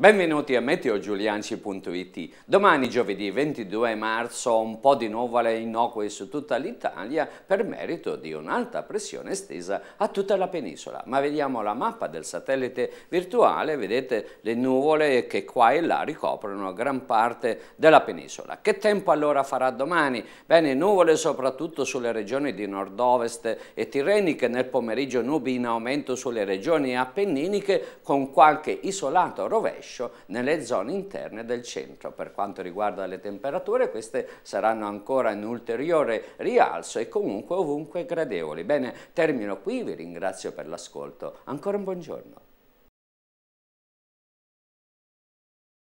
Benvenuti a meteogiulianci.it. Domani giovedì 22 marzo un po' di nuvole innocue su tutta l'Italia per merito di un'alta pressione estesa a tutta la penisola. Ma vediamo la mappa del satellite virtuale, vedete le nuvole che qua e là ricoprono gran parte della penisola. Che tempo allora farà domani? Bene, nuvole soprattutto sulle regioni di nord-ovest e tirreniche, nel pomeriggio nubi in aumento sulle regioni appenniniche con qualche isolato rovescio rovescio nelle zone interne del centro. Per quanto riguarda le temperature, queste saranno ancora in ulteriore rialzo e comunque ovunque gradevoli. Bene, termino qui, vi ringrazio per l'ascolto. Ancora un buongiorno.